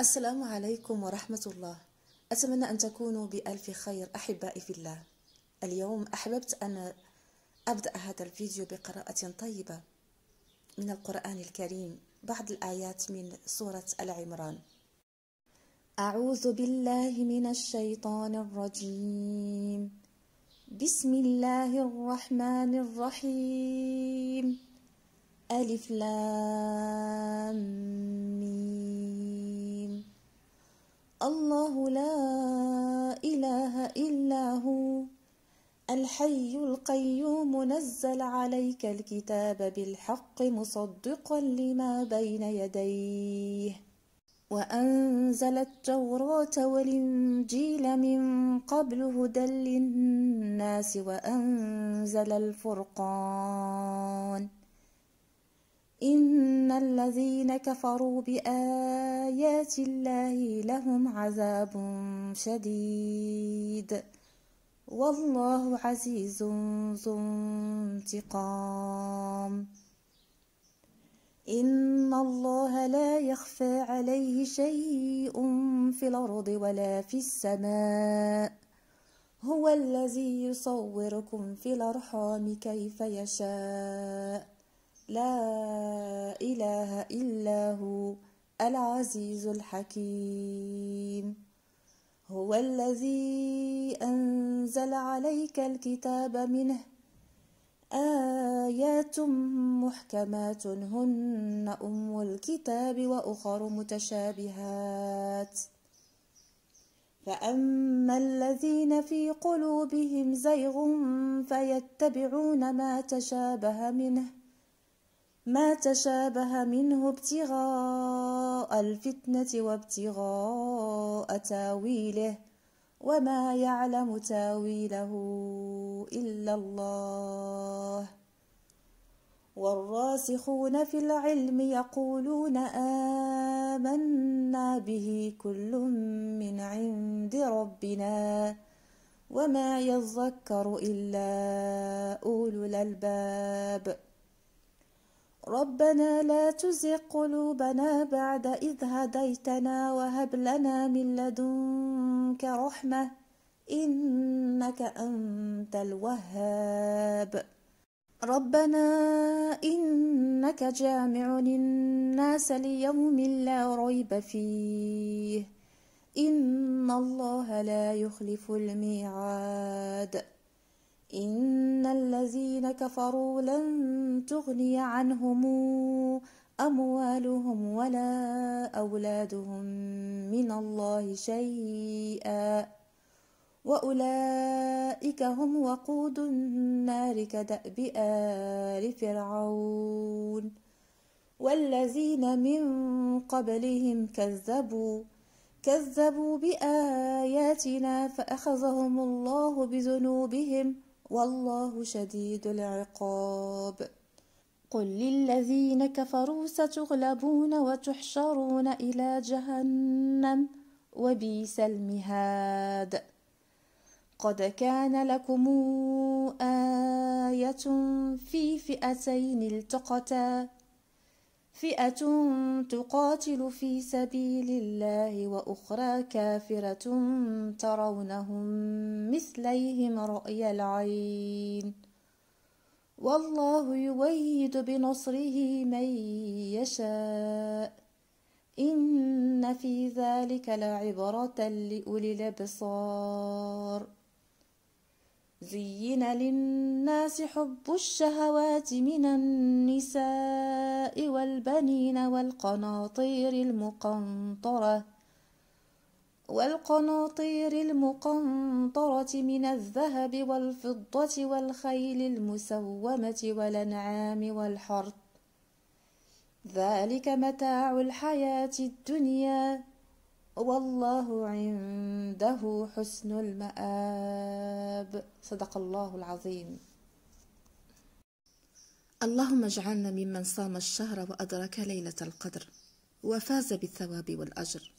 السلام عليكم ورحمة الله أتمنى أن تكونوا بألف خير أحبائي في الله اليوم أحببت أن أبدأ هذا الفيديو بقراءة طيبة من القرآن الكريم بعض الآيات من سورة العمران أعوذ بالله من الشيطان الرجيم بسم الله الرحمن الرحيم ألف لام الله لا إله إلا هو الحي القيوم نزل عليك الكتاب بالحق مصدقا لما بين يديه وأنزل التوراة والإنجيل من قبل هدى للناس وأنزل الفرقان إن الذين كفروا بآيات الله لهم عذاب شديد والله عزيز ذو انتقام إن الله لا يخفى عليه شيء في الأرض ولا في السماء هو الذي يصوركم في الأرحام كيف يشاء لا إله إلا هو العزيز الحكيم هو الذي أنزل عليك الكتاب منه آيات محكمات هن أم الكتاب وأخر متشابهات فأما الذين في قلوبهم زيغ فيتبعون ما تشابه منه ما تشابه منه ابتغاء الفتنة وابتغاء تاويله وما يعلم تاويله إلا الله والراسخون في العلم يقولون آمنا به كل من عند ربنا وما يذكر إلا أولو الألباب ربنا لا تزغ قلوبنا بعد إذ هديتنا وهب لنا من لدنك رحمة إنك أنت الوهاب ربنا إنك جامع الناس ليوم لا ريب فيه إن الله لا يخلف الميعاد إن الذين كفروا لن تغني عنهم أموالهم ولا أولادهم من الله شيئا وأولئك هم وقود النار كدأب آل فرعون والذين من قبلهم كذبوا كذبوا بآياتنا فأخذهم الله بذنوبهم ۖ والله شديد العقاب قل للذين كفروا ستغلبون وتحشرون الى جهنم وبئس المهاد قد كان لكم ايه في فئتين التقتا فئة تقاتل في سبيل الله وأخرى كافرة ترونهم مثليهم رأي العين والله يويد بنصره من يشاء إن في ذلك لعبرة لأولي الأبصار زين للناس حب الشهوات من النساء والبنين والقناطير المقنطرة والقناطير المقنطرة من الذهب والفضة والخيل المسومة والأنعام والحرث ذلك متاع الحياة الدنيا والله عنده حسن المآب صدق الله العظيم اللهم اجعلنا ممن صام الشهر وأدرك ليلة القدر وفاز بالثواب والأجر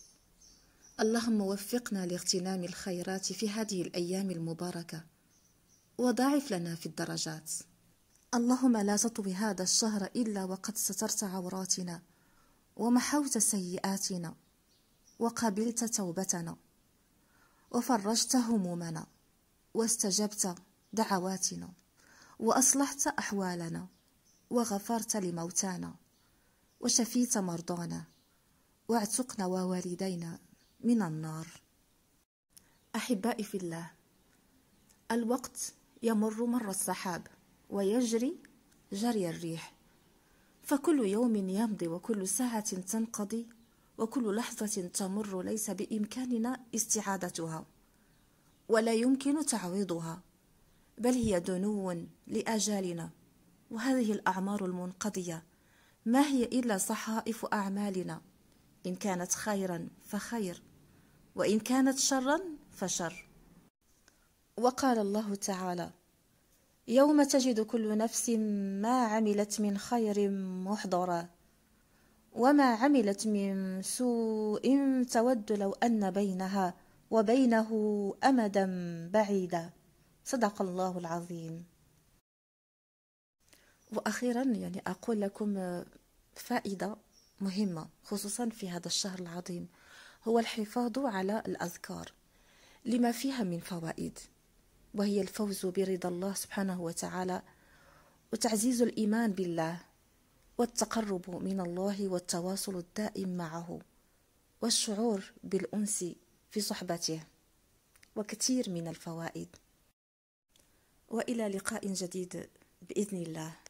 اللهم وفقنا لاغتنام الخيرات في هذه الأيام المباركة وضاعف لنا في الدرجات اللهم لا تطوي هذا الشهر إلا وقد سترت عوراتنا ومحوت سيئاتنا وقبلت توبتنا وفرجت همومنا واستجبت دعواتنا وأصلحت أحوالنا وغفرت لموتانا وشفيت مرضانا واعتقنا ووالدينا من النار احبائي في الله الوقت يمر مر السحاب ويجري جري الريح فكل يوم يمضي وكل ساعه تنقضي وكل لحظه تمر ليس بامكاننا استعادتها ولا يمكن تعويضها بل هي دنو لاجالنا وهذه الأعمار المنقضية ما هي إلا صحائف أعمالنا إن كانت خيرا فخير وإن كانت شرا فشر وقال الله تعالى يوم تجد كل نفس ما عملت من خير محضرا وما عملت من سوء تود لو أن بينها وبينه أمدا بعيدا صدق الله العظيم واخيرا يعني اقول لكم آه، فائده مهمه خصوصا في هذا الشهر العظيم هو الحفاظ على الاذكار لما فيها من فوائد وهي الفوز برضا الله سبحانه وتعالى وتعزيز الايمان بالله والتقرب من الله والتواصل الدائم معه والشعور بالانس في صحبته وكثير من الفوائد والى لقاء جديد باذن الله